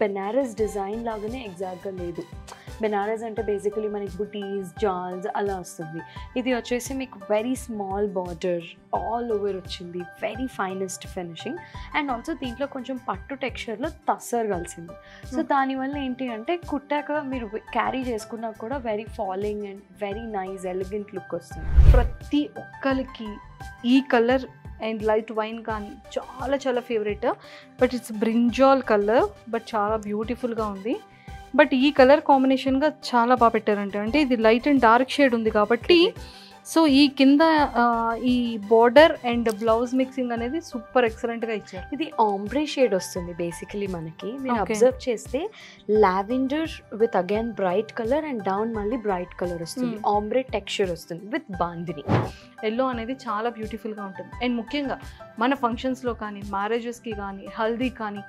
Banaras design లాగానే ఎగ్జాక్ట్గా లేదు బెనారస్ అంటే బేసికలీ మనకి బుటీస్ జాల్స్ అలా వస్తుంది ఇది వచ్చేసి మీకు very small border all over వచ్చింది very finest finishing and also దీంట్లో కొంచెం పట్టు టెక్స్చర్లో తస్సర్ కలిసింది సో hmm. దానివల్ల ఏంటి అంటే కుట్టాక మీరు క్యారీ చేసుకున్నా కూడా very falling and very nice elegant look వస్తుంది ప్రతి ఒక్కరికి ఈ కలర్ అండ్ లైట్ వైన్ కానీ చాలా చాలా favourite but it's brinjal colour but చాలా బ్యూటిఫుల్గా ఉంది బట్ ఈ కలర్ కాంబినేషన్గా చాలా బాగా పెట్టారంటే అంటే ఇది లైట్ అండ్ డార్క్ షేడ్ ఉంది కాబట్టి సో ఈ కింద ఈ బోర్డర్ అండ్ బ్లౌజ్ మిక్సింగ్ అనేది సూపర్ ఎక్సలెంట్ గా ఇచ్చారు ఇది ఆంబ్రే షేడ్ వస్తుంది బేసికలీ మనకి మీరు అబ్జర్వ్ చేస్తే lavender with again bright colour and down మళ్ళీ బ్రైట్ కలర్ వస్తుంది ఆంబ్రే hmm. టెక్స్చర్ వస్తుంది విత్ బాందిని ఎల్లో అనేది చాలా బ్యూటిఫుల్ గా ఉంటుంది అండ్ ముఖ్యంగా మన ఫంక్షన్స్ లో కానీ మ్యారేజెస్ కి కానీ హల్దీ కానీ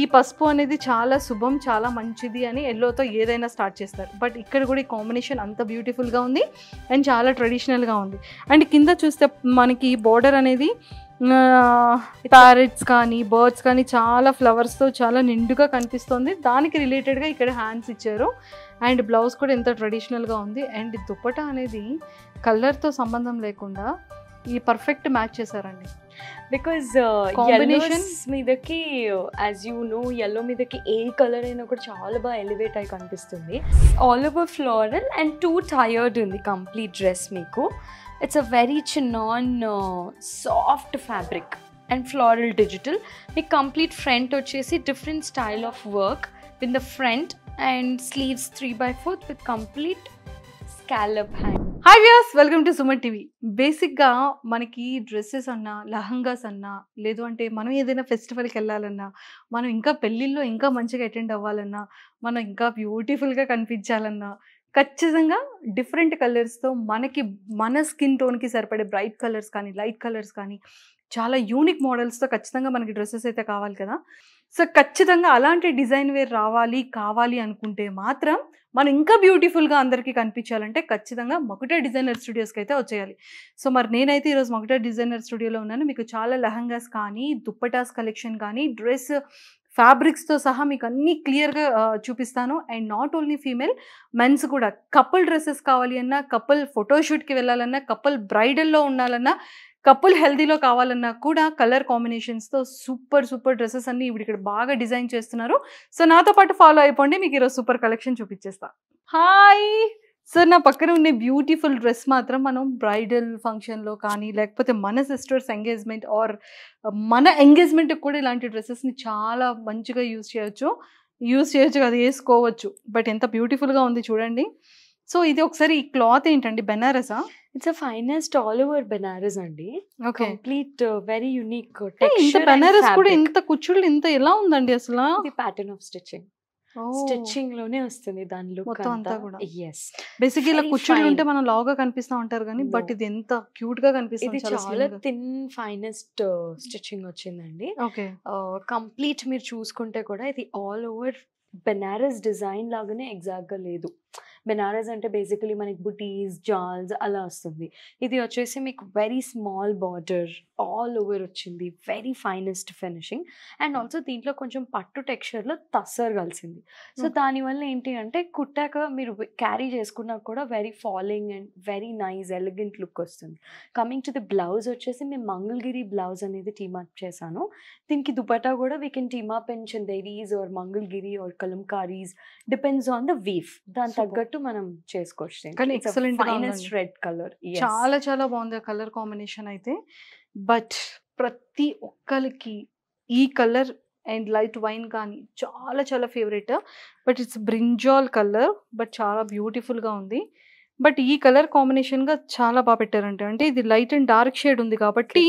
ఈ పసుపు అనేది చాలా శుభం చాలా మంచిది అని ఎల్లోతో ఏదైనా స్టార్ట్ చేస్తారు బట్ ఇక్కడ కూడా ఈ కాంబినేషన్ అంత బ్యూటిఫుల్ గా ఉంది అండ్ చాలా ట్రెడిషనల్ ఒరిజినల్గా ఉంది అండ్ కింద చూస్తే మనకి బోర్డర్ అనేది ప్యారెట్స్ కానీ బర్డ్స్ కానీ చాలా ఫ్లవర్స్తో చాలా నిండుగా కనిపిస్తుంది దానికి రిలేటెడ్గా ఇక్కడ హ్యాండ్స్ ఇచ్చారు అండ్ బ్లౌజ్ కూడా ఎంత ట్రెడిషనల్గా ఉంది అండ్ దుప్పట అనేది కలర్తో సంబంధం లేకుండా ఈ పర్ఫెక్ట్ మ్యాచ్ చేశారండి బికాజ్ కాంబినేషన్ uh, మీదకి యాజ్ యూ నో ఎల్లో మీదకి ఏ కలర్ అయినా కూడా చాలా బాగా ఎలివేట్ అయి కనిపిస్తుంది all over floral and two tiered ఉంది కంప్లీట్ డ్రెస్ మీకు it's a very chinon soft fabric and floral digital మీకు కంప్లీట్ ఫ్రంట్ వచ్చేసి different style of work in the front and sleeves three by fourth with complete scallop hand hi views welcome to Suman TV బేసిక్గా మనకి dresses అన్నా లహంగాస్ అన్నా లేదు అంటే మనం ఏదైనా ఫెస్టివల్కి వెళ్ళాలన్నా మనం ఇంకా పెళ్ళిళ్ళలో ఇంకా మంచిగా అటెండ్ అవ్వాలన్నా మనం ఇంకా బ్యూటిఫుల్గా కనిపించాలన్నా ఖచ్చితంగా డిఫరెంట్ కలర్స్తో మనకి మన స్కిన్ టోన్కి సరిపడే బ్రైట్ కలర్స్ కానీ లైట్ కలర్స్ కానీ చాలా యూనిక్ మోడల్స్తో ఖచ్చితంగా మనకి డ్రెస్సెస్ అయితే కావాలి కదా సో ఖచ్చితంగా అలాంటి డిజైన్ వేర్ రావాలి కావాలి అనుకుంటే మాత్రం మనం ఇంకా బ్యూటిఫుల్గా అందరికీ కనిపించాలంటే ఖచ్చితంగా మొకటే డిజైనర్ స్టూడియోస్కి అయితే వచ్చేయాలి సో మరి నేనైతే ఈరోజు మొకటే డిజైనర్ స్టూడియోలో ఉన్నాను మీకు చాలా లెహంగాస్ కానీ దుప్పటాస్ కలెక్షన్ కానీ డ్రెస్ ఫ్యాబ్రిక్స్తో సహా మీకు అన్నీ క్లియర్గా చూపిస్తాను and not only female mens కూడా కపుల్ డ్రెస్సెస్ కావాలి అన్నా కపుల్ ఫోటోషూట్కి వెళ్ళాలన్నా కపుల్ బ్రైడల్లో ఉండాలన్నా కపుల్ హెల్దీలో కావాలన్నా కూడా కలర్ కాంబినేషన్స్తో సూపర్ సూపర్ డ్రెస్సెస్ అన్ని ఇప్పుడు ఇక్కడ బాగా డిజైన్ చేస్తున్నారు సో నాతో పాటు ఫాలో అయిపోండి మీకు ఈరోజు సూపర్ కలెక్షన్ చూపించేస్తా హాయ్ సార్ నా పక్కన ఉండే బ్యూటిఫుల్ డ్రెస్ మాత్రం మనం బ్రైడల్ ఫంక్షన్లో కానీ లేకపోతే మన సిస్టర్స్ ఎంగేజ్మెంట్ ఆర్ మన ఎంగేజ్మెంట్కి కూడా ఇలాంటి డ్రెస్సెస్ని చాలా మంచిగా యూజ్ చేయొచ్చు యూజ్ చేయొచ్చు అది వేసుకోవచ్చు బట్ ఎంత బ్యూటిఫుల్గా ఉంది చూడండి సో ఇది ఒకసారి ఈ క్లాత్ ఏంటండి బెనారసా it's finest all over Benaras అండి కంప్లీట్ uh, వెరీ యూనిక్ ఇంత బెనారస్ కూడా ఇంత కుచ్చుళ్ళు ఇంత ఎలా ఉందండి అసలు ఇది ప్యాటర్న్ ఆఫ్ స్టిచ్చింగ్ స్టిచ్చింగ్ లోనే వస్తుంది దాని లుక్ అంతా కూడా ఎస్ బేసిక్ ఇలా కుచ్చుళ్ళు ఉంటే మనం లావుగా కనిపిస్తా ఉంటారు కానీ బట్ ఇది ఎంత క్యూట్ గా కనిపిస్తుంది ఇది చాలా థిన్ ఫైనెస్ట్ స్టిచ్చింగ్ వచ్చిందండి ఓకే కంప్లీట్ మీరు చూసుకుంటే కూడా ఇది ఆల్ ఓవర్ బెనారస్ డిజైన్ లాగానే ఎగ్జాక్ట్ గా లేదు బెనారస్ అంటే బేసికలీ మనకి బుటీస్ జాల్స్ అలా వస్తుంది ఇది వచ్చేసి మీకు very small border all over వచ్చింది very finest finishing and also దీంట్లో కొంచెం పట్టు టెక్స్చర్లో తస్సర్ కలిసింది సో hmm. దానివల్ల ఏంటి అంటే కుట్టాక మీరు క్యారీ చేసుకున్నా కూడా very falling and very nice elegant look వస్తుంది కమింగ్ టు ది బ్లౌజ్ వచ్చేసి మేము మంగళగిరి బ్లౌజ్ అనేది టీమప్ చేశాను దీనికి దుపట్టా కూడా we can team up in Chanderis or Mangalagiri or Kalamkaris depends on the weave దాని తగ్గట్టు మనం చేసుకోవచ్చు ఫైనెస్ట్ రెడ్ కలర్ చాలా చాలా బాగుంది కలర్ కాంబినేషన్ అయితే బట్ ప్రతి ఒక్కరికి ఈ కలర్ అండ్ లైట్ వైన్ కానీ చాలా చాలా favourite but it's brinjal colour but చాలా బ్యూటిఫుల్గా ఉంది బట్ ఈ కలర్ కాంబినేషన్గా చాలా బాగా పెట్టారంట అంటే ఇది లైట్ అండ్ డార్క్ షేడ్ ఉంది కాబట్టి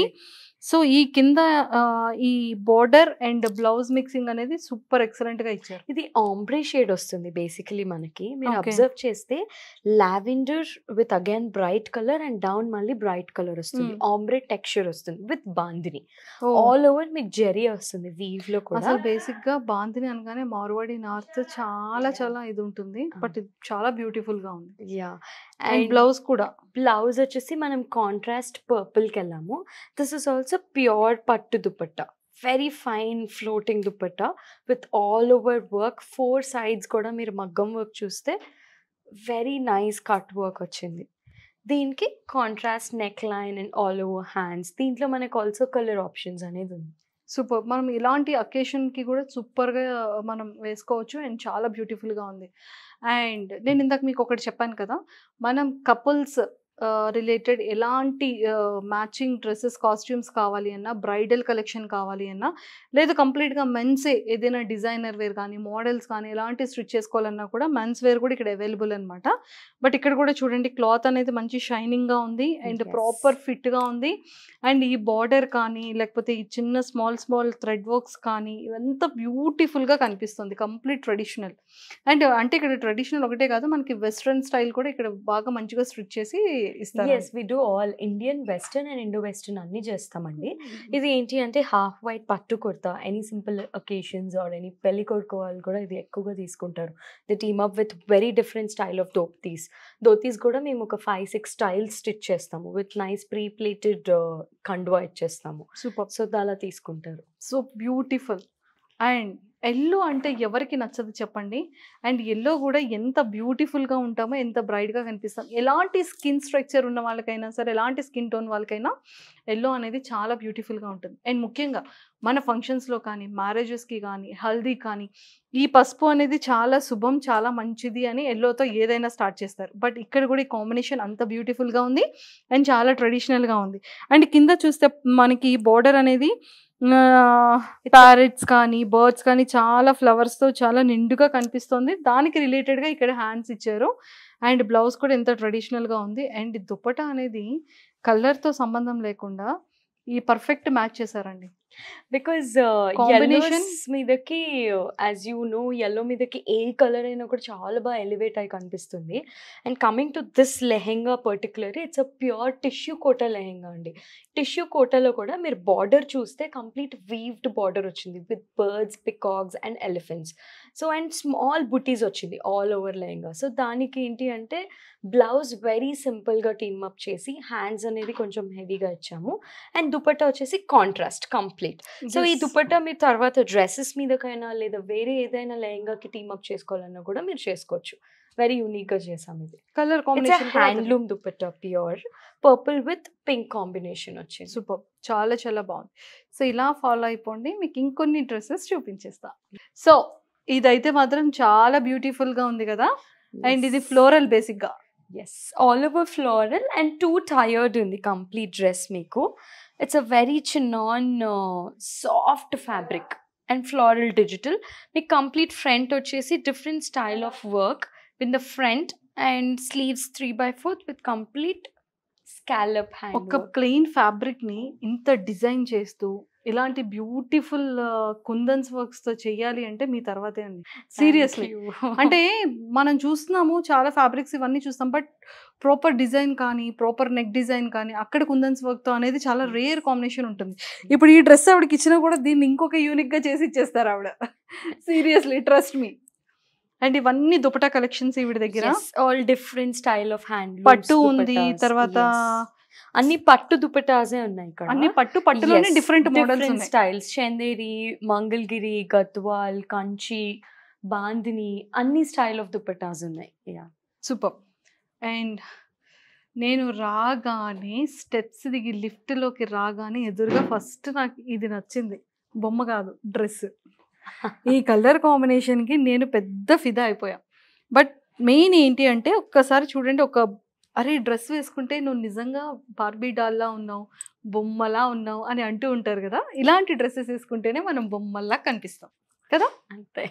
సో ఈ కింద ఈ బోర్డర్ అండ్ బ్లౌజ్ మిక్సింగ్ అనేది సూపర్ ఎక్సలెంట్ గా ఇచ్చారు ఇది ఆంబ్రే షేడ్ వస్తుంది బేసికలీ మనకి మీరు అబ్జర్వ్ చేస్తే lavender with again bright colour and down మళ్ళీ బ్రైట్ కలర్ వస్తుంది ఆంబ్రే టెక్స్చర్ వస్తుంది విత్ బాందిని ఆల్ ఓవర్ మీకు జెరీ వస్తుంది వీవ్ లో కూడా బేసిక్ గా బాందిని అనగానే మార్వాడి నార్త్ చాలా చాలా ఇది ఉంటుంది బట్ ఇది చాలా బ్యూటిఫుల్ గా ఉంది యా అండ్ బ్లౌజ్ కూడా బ్లౌజ్ వచ్చేసి మనం కాంట్రాస్ట్ పర్పుల్ కి వెళ్ళాము this is also a pure పట్టు dupatta very fine floating dupatta with all over work four sides కూడా మీరు మగ్గం వర్క్ చూస్తే వెరీ నైస్ కట్ వర్క్ వచ్చింది దీనికి contrast neck line and all over hands దీంట్లో మనకు ఆల్సో కలర్ ఆప్షన్స్ అనేది ఉంది సూపర్ మనం ఇలాంటి అకేషన్కి కూడా సూపర్గా మనం వేసుకోవచ్చు అండ్ చాలా బ్యూటిఫుల్గా ఉంది అండ్ నేను ఇందాక మీకు ఒకటి చెప్పాను కదా మనం కపుల్స్ రిలేటెడ్ ఎలాంటి మ్యాచింగ్ డ్రెస్సెస్ కాస్ట్యూమ్స్ కావాలి అన్నా బ్రైడల్ కలెక్షన్ కావాలి అన్నా లేదు కంప్లీట్గా మెన్సే ఏదైనా డిజైనర్ వేర్ కానీ మోడల్స్ కానీ ఎలాంటి స్టిచ్ చేసుకోవాలన్నా కూడా మెన్స్ వేర్ కూడా ఇక్కడ అవైలబుల్ అనమాట బట్ ఇక్కడ కూడా చూడండి క్లాత్ అనేది మంచి షైనింగ్గా ఉంది అండ్ ప్రాపర్ ఫిట్గా ఉంది అండ్ ఈ బార్డర్ కానీ లేకపోతే ఈ చిన్న స్మాల్ స్మాల్ థ్రెడ్ వర్క్స్ కానీ ఇవంతా బ్యూటిఫుల్గా కనిపిస్తుంది కంప్లీట్ ట్రెడిషనల్ అండ్ అంటే ఇక్కడ ట్రెడిషనల్ ఒకటే కాదు మనకి వెస్ట్రన్ స్టైల్ కూడా ఇక్కడ బాగా మంచిగా స్టిచ్ చేసి as we do all Indian western and Indo western అన్ని చేస్తామండి hmm. ఇది ఏంటి అంటే హాఫ్ వైట్ పట్టు kurta any simple occasions or any పెళ్లి కొడుకు వాళ్ళు కూడా ఇది ఎక్కువగా తీసుకుంటారు the team up with very different style of దోప్తీస్ దోతీస్ కూడా మేము ఒక ఫైవ్ సిక్స్ స్టైల్స్ స్టిచ్ చేస్తాము విత్ నైస్ ప్రీ ప్లేటెడ్ కండువా ఇచ్చేస్తాము సూపర్ సో అలా తీసుకుంటారు సో బ్యూటిఫుల్ అండ్ ఎల్లో అంటే ఎవరికి నచ్చదు చెప్పండి అండ్ ఎల్లో కూడా ఎంత బ్యూటిఫుల్గా ఉంటామో ఎంత బ్రైట్గా కనిపిస్తాం ఎలాంటి స్కిన్ స్ట్రక్చర్ ఉన్న వాళ్ళకైనా సరే ఎలాంటి స్కిన్ టోన్ వాళ్ళకైనా ఎల్లో అనేది చాలా బ్యూటిఫుల్గా ఉంటుంది అండ్ ముఖ్యంగా మన ఫంక్షన్స్లో కానీ మ్యారేజెస్కి కానీ హల్దీ కానీ ఈ పసుపు అనేది చాలా శుభం చాలా మంచిది అని ఎల్లోతో ఏదైనా స్టార్ట్ చేస్తారు బట్ ఇక్కడ కూడా ఈ కాంబినేషన్ అంత బ్యూటిఫుల్గా ఉంది అండ్ చాలా ట్రెడిషనల్గా ఉంది అండ్ కింద చూస్తే మనకి బోర్డర్ అనేది ప్యారెట్స్ కానీ బర్డ్స్ కానీ చాలా ఫ్లవర్స్ తో చాలా నిండుగా కనిపిస్తుంది దానికి రిలేటెడ్ గా ఇక్కడ హ్యాండ్స్ ఇచ్చారు అండ్ బ్లౌజ్ కూడా ఎంత ట్రెడిషనల్ గా ఉంది అండ్ దుప్పట అనేది కలర్ తో సంబంధం లేకుండా ఈ పర్ఫెక్ట్ మ్యాచ్ చేశారండి బికాజ్ కాంబినేషన్ uh, మీదకి యాజ్ యూ నో ఎల్లో మీదకి ఏ కలర్ అయినా కూడా చాలా బాగా ఎలివేట్ అయి కనిపిస్తుంది and coming to this lehenga particularly it's a pure tissue Kota lehenga అండి టిష్యూ కోటలో కూడా మీరు బార్డర్ చూస్తే కంప్లీట్ వీవ్డ్ బార్డర్ వచ్చింది with birds peacocks and elephants so and small butis వచ్చింది ఆల్ ఓవర్ లైన్గా సో దానికి ఏంటి అంటే బ్లౌజ్ వెరీ సింపుల్గా అప్ చేసి హ్యాండ్స్ అనేది కొంచెం హెవీగా ఇచ్చాము అండ్ దుపట్టా వచ్చేసి కాంట్రాస్ట్ కంప్లీట్ సో ఈ దుపట్టా మీరు తర్వాత డ్రెస్సెస్ మీదకైనా లేదా వేరే ఏదైనా లెహంగాకి అప్ చేసుకోవాలన్నా కూడా మీరు చేసుకోవచ్చు వెరీ యూనిక్గా చేసాం ఇది colour combination handloom dupatta pure purple with pink combination వచ్చింది సూపర్ చాలా చాలా బాగుంది సో ఇలా ఫాలో అయిపోండి మీకు ఇంకొన్ని డ్రెస్సెస్ చూపించేస్తాను సో ఇదైతే మాత్రం చాలా బ్యూటిఫుల్ గా ఉంది కదా అండ్ ఇది ఫ్లోరల్ బేసిక్ గా as all over floral and two tiered ఉంది కంప్లీట్ డ్రెస్ మీకు it's a very chinon soft fabric and floral digital మీకు కంప్లీట్ ఫ్రంట్ వచ్చేసి different style of work in the front and sleeves three by fourth with complete scallop hand ఒక plain fabric ని ఇంత design చేస్తూ ఇలాంటి beautiful కుందన్స్ works తో చేయాలి అంటే మీ తర్వాతే అండి సీరియస్లీ అంటే మనం చూస్తున్నాము చాలా ఫ్యాబ్రిక్స్ ఇవన్నీ చూస్తాం బట్ ప్రాపర్ డిజైన్ కానీ ప్రాపర్ నెక్ డిజైన్ కానీ అక్కడ కుందన్స్ వర్క్ తో అనేది చాలా రేర్ కాంబినేషన్ ఉంటుంది ఇప్పుడు ఈ డ్రెస్ ఆవిడకి ఇచ్చినా కూడా దీన్ని ఇంకొక యూనిక్ గా చేసి ఇచ్చేస్తారు ఆవిడ సీరియస్లీ ట్రస్ట్ మీ అండ్ ఇవన్నీ దుపటా కలెక్షన్స్ ఈవిడ దగ్గర all different style of hand పట్టు ఉంది తర్వాత అన్ని పట్టు దుపటాజే ఉన్నాయి ఇక్కడ అన్ని పట్టు పట్టులోనే different models styles Chanderi Mangalagiri Gadwal Kanchi bandhani అన్ని స్టైల్ ఆఫ్ దుపటాజ్ ఉన్నాయి యా సూపర్ అండ్ నేను రాగానే స్టెప్స్ దిగి లిఫ్ట్లోకి రాగానే ఎదురుగా ఫస్ట్ నాకు ఇది నచ్చింది బొమ్మ కాదు డ్రెస్ ఈ కలర్ కాంబినేషన్కి నేను పెద్ద ఫిదా అయిపోయా బట్ మెయిన్ ఏంటి అంటే ఒక్కసారి చూడండి ఒక అరే డ్రెస్ వేసుకుంటే నువ్వు నిజంగా బార్బీ డాల్లా ఉన్నావు బొమ్మలా ఉన్నావు అని అంటూ ఉంటారు కదా ఇలాంటి డ్రెస్సెస్ వేసుకుంటేనే మనం బొమ్మల్లా కనిపిస్తాం కదా అంతే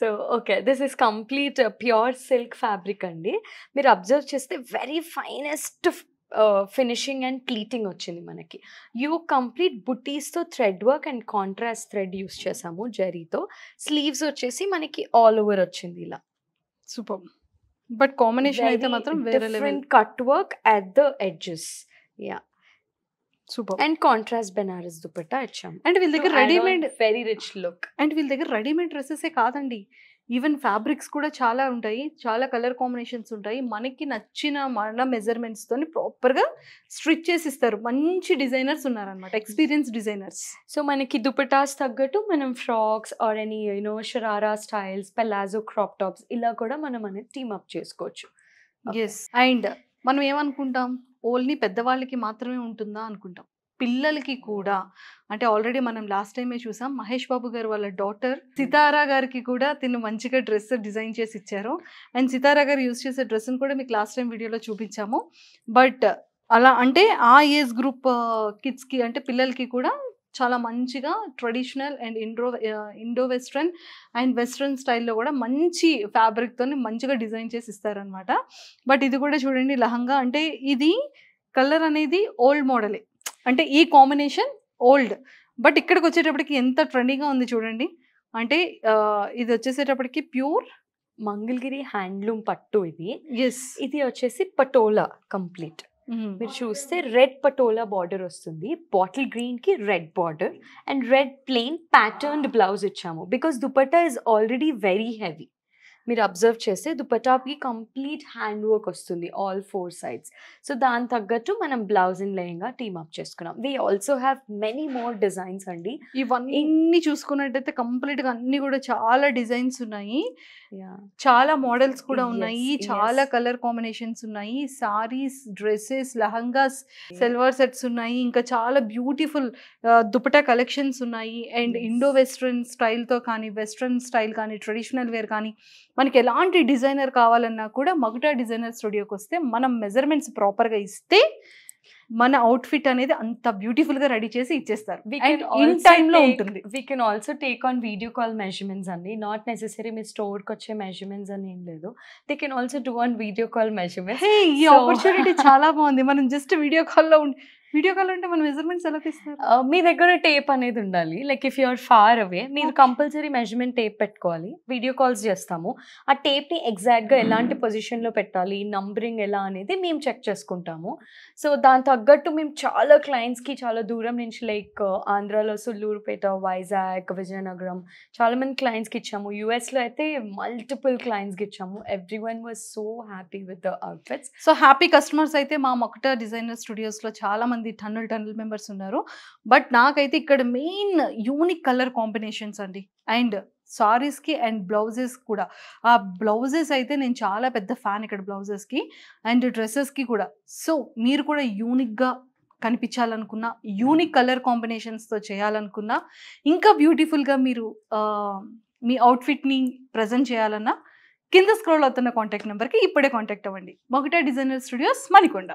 so okay this is complete pure silk fabric అండి మీరు అబ్జర్వ్ చేస్తే very finest finishing and pleating వచ్చింది మనకి యూ కంప్లీట్ బుటీస్తో thread work and contrast thread use చేసాము జరీతో స్లీవ్స్ వచ్చేసి మనకి ఆల్ ఓవర్ వచ్చింది ఇలా సూపర్ బట్ కాంబినేషన్ అయితే మాత్రం వేరే cut work at the edges yeah super and contrast Benaras dupatta ఇచ్చాం అండ్ వీళ్ళ దగ్గర readymade very rich look and వీళ్ళ దగ్గర రెడీమేడ్ డ్రెస్సెస్ కాదండి ఈవెన్ ఫ్యాబ్రిక్స్ కూడా చాలా ఉంటాయి చాలా కలర్ కాంబినేషన్స్ ఉంటాయి మనకి నచ్చిన మన మెజర్మెంట్స్తో ప్రాపర్గా స్ట్రిచ్ చేసి ఇస్తారు మంచి డిజైనర్స్ ఉన్నారనమాట ఎక్స్పీరియన్స్ డిజైనర్స్ సో మనకి దుపటాస్ తగ్గట్టు మనం frocks or any you know sharara styles palazzo crop tops ఇలా కూడా మనం అనేది టీమప్ చేసుకోవచ్చు ఎస్ అండ్ మనం ఏమనుకుంటాం ఓన్లీ పెద్దవాళ్ళకి మాత్రమే ఉంటుందా అనుకుంటాం పిల్లలకి కూడా అంటే ఆల్రెడీ మనం లాస్ట్ టైమే చూసాం మహేష్ బాబు గారు వాళ్ళ డాటర్ సితారా గారికి కూడా తిను మంచిగా డ్రెస్ డిజైన్ చేసి ఇచ్చారు అండ్ సితారా గారు యూజ్ చేసే డ్రెస్ని కూడా మీకు లాస్ట్ టైం వీడియోలో చూపించాము బట్ అలా అంటే ఆ ఏజ్ గ్రూప్ కిడ్స్కి అంటే పిల్లలకి కూడా చాలా మంచిగా traditional and Indo Indo western and western స్టైల్లో కూడా మంచి ఫ్యాబ్రిక్తో మంచిగా డిజైన్ చేసి ఇస్తారనమాట బట్ ఇది కూడా చూడండి లహంగా అంటే ఇది కలర్ అనేది ఓల్డ్ మోడలే అంటే ఈ కాంబినేషన్ ఓల్డ్ బట్ ఇక్కడికి వచ్చేటప్పటికి ఎంత ట్రెండింగ్గా ఉంది చూడండి అంటే ఇది వచ్చేసేటప్పటికి ప్యూర్ మంగళగిరి హ్యాండ్లూమ్ పట్టు ఇది ఎస్ ఇది వచ్చేసి పటోలా కంప్లీట్ మీరు చూస్తే రెడ్ పటోలా బార్డర్ వస్తుంది బాటిల్ గ్రీన్ కి red border and red plain pattern blouse ఇచ్చాము because dupatta is already very heavy మీరు అబ్జర్వ్ చేస్తే దుపటాకి కంప్లీట్ హ్యాండ్ వర్క్ వస్తుంది ఆల్ ఫోర్ సైడ్స్ సో దాని తగ్గట్టు మనం బ్లౌజ్ ఇన్ లయంగా టీమ్ అప్ చేసుకున్నాం we also have many more designs అండి ఇవన్నీ చూసుకున్నట్టయితే కంప్లీట్ గా అన్ని కూడా చాలా డిజైన్స్ ఉన్నాయి చాలా మోడల్స్ కూడా ఉన్నాయి చాలా కలర్ కాంబినేషన్స్ ఉన్నాయి saris dresses lehengas silver sets ఉన్నాయి ఇంకా చాలా బ్యూటిఫుల్ దుపటా కలెక్షన్స్ ఉన్నాయి అండ్ ఇండో వెస్ట్రన్ స్టైల్తో కానీ వెస్ట్రన్ స్టైల్ కానీ ట్రెడిషనల్ వేర్ కానీ మనకి ఎలాంటి డిజైనర్ కావాలన్నా కూడా మగుటా డిజైనర్ స్టూడియోకి వస్తే మనం మెజర్మెంట్స్ ప్రాపర్గా ఇస్తే మన అవుట్ఫిట్ అనేది అంత బ్యూటిఫుల్ గా రెడీ చేసి ఇచ్చేస్తారు ఇన్ ఉంటుంది we can also take on video call measurements అండి నాట్ నెసెసరీ మీ స్టోర్కి వచ్చే మెజర్మెంట్స్ అని ఏం లేదు they can also do on video call measurement ఈ ఆపర్చునిటీ చాలా బాగుంది మనం జస్ట్ వీడియో కాల్లో ఉండి వీడియో కాల్ అంటే మన మెజర్మెంట్స్ ఎలా తీస్తారు మీ దగ్గర టేప్ అనేది ఉండాలి like if you're far away మీరు కంపల్సరీ మెజర్మెంట్ టేప్ పెట్టుకోవాలి వీడియో కాల్స్ చేస్తాము ఆ టేప్ని ఎగ్జాక్ట్గా ఎలాంటి పొజిషన్లో పెట్టాలి నంబరింగ్ ఎలా అనేది మేము చెక్ చేసుకుంటాము సో దాని తగ్గట్టు మేము చాలా క్లయింట్స్కి చాలా దూరం నుంచి లైక్ ఆంధ్రాలో సుల్లూరుపేట వైజాగ్ విజయనగరం చాలా మంది క్లయింట్స్కి ఇచ్చాము యూఎస్లో అయితే మల్టిపుల్ క్లయింట్స్కి ఇచ్చాము everyone was so happy with the outfits so happy customers అయితే మా మొక్కట డిజైనర్ స్టూడియోస్లో చాలా మంది టన్నుల్ టన్నుల్ మెంబర్స్ ఉన్నారు బట్ నాకైతే ఇక్కడ మెయిన్ యూనిక్ కలర్ కాంబినేషన్స్ అండి అండ్ సారీస్కి అండ్ బ్లౌజెస్ కూడా ఆ బ్లౌజెస్ అయితే నేను చాలా పెద్ద ఫ్యాన్ ఇక్కడ బ్లౌజెస్కి అండ్ డ్రెస్సెస్కి కూడా సో మీరు కూడా యూనిక్గా కనిపించాలనుకున్న యూనిక్ కలర్ కాంబినేషన్స్తో చేయాలనుకున్నా ఇంకా బ్యూటిఫుల్గా మీరు మీ అవుట్ఫిట్ని ప్రజెంట్ చేయాలన్నా కింద స్క్రోల్ అవుతున్న కాంటాక్ట్ నెంబర్కి ఇప్పుడే కాంటాక్ట్ అవ్వండి మొగటా డిజైనర్ స్టూడియోస్ మణికొండ